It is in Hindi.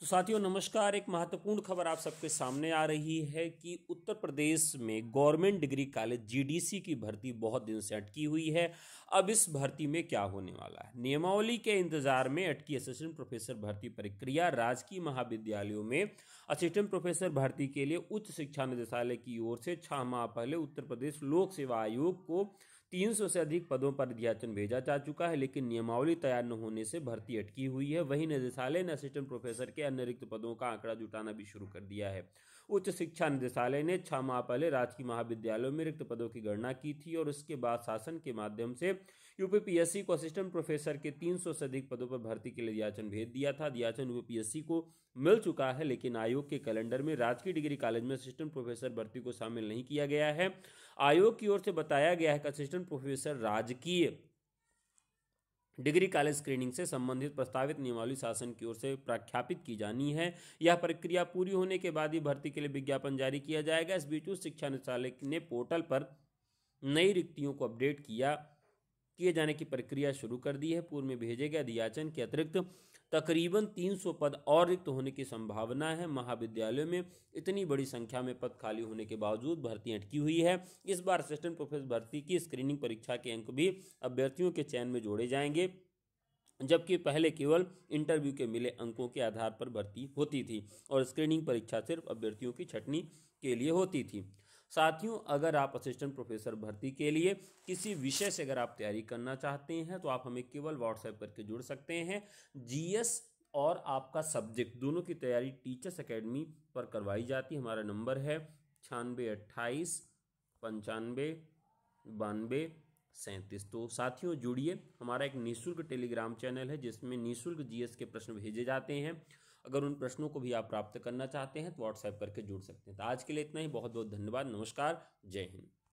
तो साथियों नमस्कार एक महत्वपूर्ण खबर आप सबके सामने आ रही है कि उत्तर प्रदेश में गवर्नमेंट डिग्री कॉलेज जीडीसी की भर्ती बहुत दिन से अटकी हुई है अब इस भर्ती में क्या होने वाला है नियमावली के इंतजार में अटकी असिस्टेंट प्रोफेसर भर्ती प्रक्रिया राजकीय महाविद्यालयों में असिस्टेंट प्रोफेसर भर्ती के लिए उच्च शिक्षा निदेशालय की ओर से छह माह पहले उत्तर प्रदेश लोक सेवा आयोग को 300 से अधिक पदों पर अध्याचन भेजा जा चुका है लेकिन नियमावली तैयार न होने से भर्ती अटकी हुई है वहीं निदेशालय ने असिस्टेंट प्रोफेसर के अन्य रिक्त पदों का आंकड़ा जुटाना भी शुरू कर दिया है उच्च शिक्षा निदेशालय ने छह माह पहले राजकीय महाविद्यालयों में रिक्त पदों की गणना की थी और उसके बाद शासन के माध्यम से यूपीपीएससी को असिस्टेंट प्रोफेसर के तीन से अधिक पदों पर भर्ती के लिए अध्याचन भेज दिया था अध्याचन यूपीपीएससी को मिल चुका है लेकिन आयोग के कैलेंडर में राजकीय डिग्री कॉलेज में असिस्टेंट प्रोफेसर भर्ती को शामिल नहीं किया गया है आयोग की ओर से बताया गया है कि असिस्टेंट प्रोफेसर राजकीय डिग्री कॉलेज स्क्रीनिंग से संबंधित प्रस्तावित नियमावली शासन की ओर से प्रख्यापित की जानी है यह प्रक्रिया पूरी होने के बाद ही भर्ती के लिए विज्ञापन जारी किया जाएगा इस बीच उच्च शिक्षा निदेशालय ने पोर्टल पर नई रिक्तियों को अपडेट किया किए जाने की प्रक्रिया शुरू कर दी है पूर्व में भेजे गए अधियाचन के अतिरिक्त तकरीबन 300 पद और रिक्त होने की संभावना है महाविद्यालयों में इतनी बड़ी संख्या में पद खाली होने के बावजूद भर्ती अटकी हुई है इस बार असिस्टेंट प्रोफेसर भर्ती की स्क्रीनिंग परीक्षा के अंक भी अभ्यर्थियों के चयन में जोड़े जाएंगे जबकि पहले केवल इंटरव्यू के मिले अंकों के आधार पर भर्ती होती थी और स्क्रीनिंग परीक्षा सिर्फ अभ्यर्थियों की छटनी के लिए होती थी साथियों अगर आप असिस्टेंट प्रोफेसर भर्ती के लिए किसी विषय से अगर आप तैयारी करना चाहते हैं तो आप हमें केवल व्हाट्सएप करके जुड़ सकते हैं जीएस और आपका सब्जेक्ट दोनों की तैयारी टीचर्स अकेडमी पर करवाई जाती है हमारा नंबर है छियानबे अट्ठाईस पंचानबे बानबे सैंतीस तो साथियों जुड़िए हमारा एक निःशुल्क टेलीग्राम चैनल है जिसमें निःशुल्क जीएस के प्रश्न भेजे जाते हैं अगर उन प्रश्नों को भी आप प्राप्त करना चाहते हैं तो व्हाट्सएप करके जुड़ सकते हैं तो आज के लिए इतना ही बहुत बहुत धन्यवाद नमस्कार जय हिंद